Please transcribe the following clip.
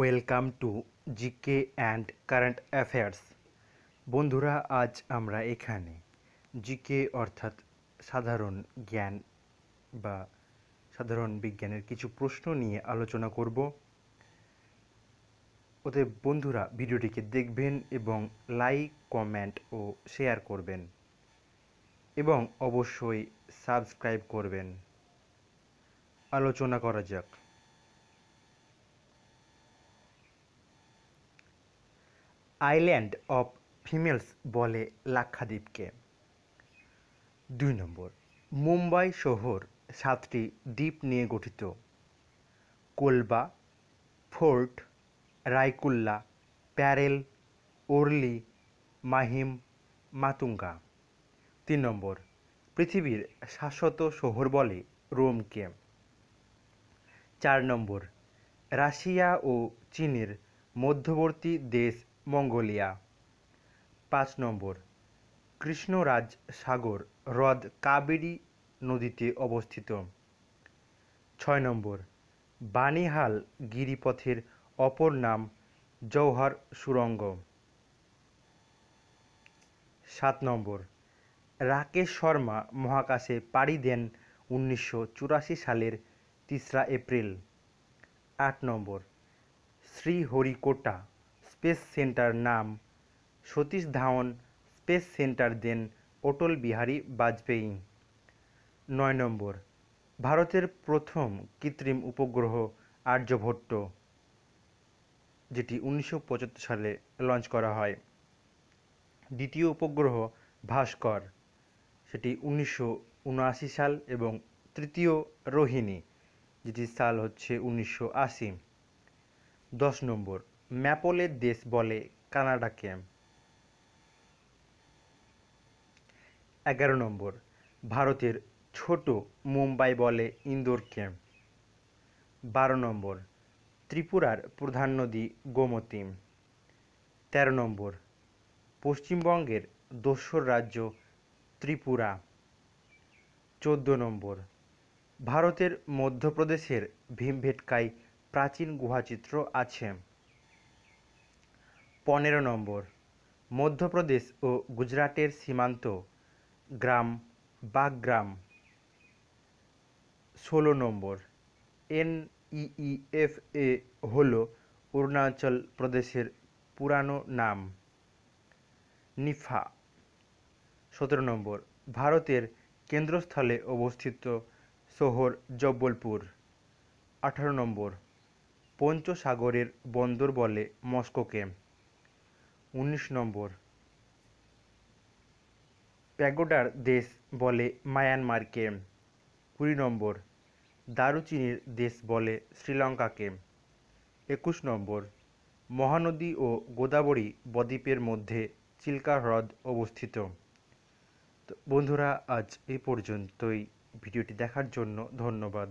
welcome to GK and current affairs বন্ধুরা আজ আমরা এখানে জিকে অর্থাৎ সাধারণ জ্ঞান বা সাধারণ বিজ্ঞানের কিছু প্রশ্ন নিয়ে আলোচনা করব ওদের বন্ধুরা ভিডিওটিকে দেখবেন এবং লাইক কমেন্ট ও শেয়ার করবেন এবং অবশ্যই সাবস্ক্রাইব করবেন আলোচনা করা যাক আইল্যান্ড অফ ফিমেলস বলে লাক্ষাদ্বীপকে দুই নম্বর মুম্বাই শহর সাতটি দ্বীপ নিয়ে গঠিত কোলবা ফোর্ট রায়কুল্লা প্যারেল ওরলি মাহিম মাতুঙ্গা তিন নম্বর পৃথিবীর শাশ্বত শহর বলে রোমকে চার নম্বর রাশিয়া ও চীনের মধ্যবর্তী দেশ মঙ্গোলিয়া পাঁচ নম্বর কৃষ্ণরাজ সাগর হ্রদ কাবেরী নদীতে অবস্থিত ছয় নম্বর বানিহাল গিরিপথের অপর নাম জওহার সুরঙ্গ সাত নম্বর রাকেশ শর্মা মহাকাশে পাড়ি দেন উনিশশো সালের তিসরা এপ্রিল আট নম্বর শ্রীহরিকোটা স্পেস সেন্টার নাম Satish Dhawan space centre then Atal Bihari Vajpayee নয় নম্বর ভারতের প্রথম কৃত্রিম উপগ্রহ আর্যভট্ট যেটি উনিশশো সালে লঞ্চ করা হয় দ্বিতীয় উপগ্রহ ভাস্কর সেটি উনিশশো সাল এবং তৃতীয় রোহিণী যেটির সাল হচ্ছে উনিশশো আশি দশ নম্বর ম্যাপলের দেশ বলে কানাডাকে এগারো নম্বর ভারতের ছোট মুম্বাই বলে ইন্দোরকে বারো নম্বর ত্রিপুরার প্রধান নদী গোমতিম তেরো নম্বর পশ্চিমবঙ্গের দোসর রাজ্য ত্রিপুরা চোদ্দ নম্বর ভারতের মধ্যপ্রদেশের ভীমভেটকায় প্রাচীন গুহাচিত্র আছে পনেরো নম্বর মধ্যপ্রদেশ ও গুজরাটের সীমান্ত গ্রাম বাগগ্রাম ষোলো নম্বর এনইইএফ এ হল অরুণাচল প্রদেশের পুরানো নাম নিফা সতেরো নম্বর ভারতের কেন্দ্রস্থলে অবস্থিত শহর জব্বলপুর আঠারো নম্বর পঞ্চসাগরের বন্দর বলে মস্কোকে উনিশ নম্বর প্যাগোডার দেশ বলে মায়ানমারকে কুড়ি নম্বর দারুচিনির দেশ বলে শ্রীলঙ্কাকে একুশ নম্বর মহানদী ও গোদাবরী বদ্বীপের মধ্যে চিল্কা হ্রদ অবস্থিত বন্ধুরা আজ এই পর্যন্তই ভিডিওটি দেখার জন্য ধন্যবাদ